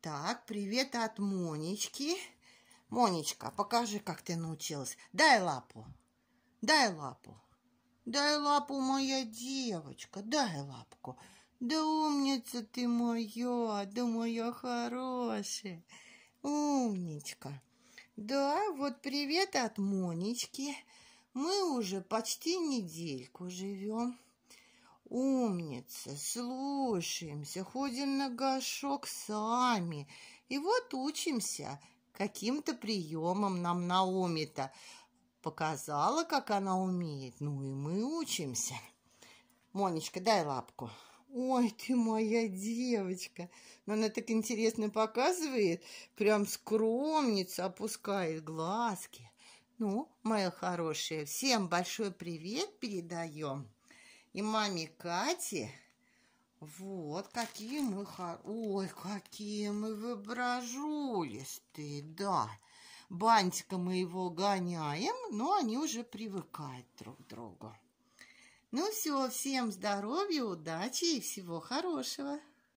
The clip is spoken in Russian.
Так, привет от Монечки. Монечка, покажи, как ты научилась. Дай лапу. Дай лапу. Дай лапу, моя девочка. Дай лапку. Да умница ты моя, да моя хорошая. Умничка. Да, вот привет от Монечки. Мы уже почти недельку живем. Умница, слушаемся, ходим на горшок сами. И вот учимся каким-то приемом нам Наоми-то. Показала, как она умеет, ну и мы учимся. Монечка, дай лапку. Ой, ты моя девочка. Но она так интересно показывает, прям скромница, опускает глазки. Ну, моя хорошая, всем большой привет передаем и маме Кате. Вот какие мы хор... Ой, какие мы выбражулистые, да. Бантика мы его гоняем, но они уже привыкают друг к другу. Ну все, всем здоровья, удачи и всего хорошего.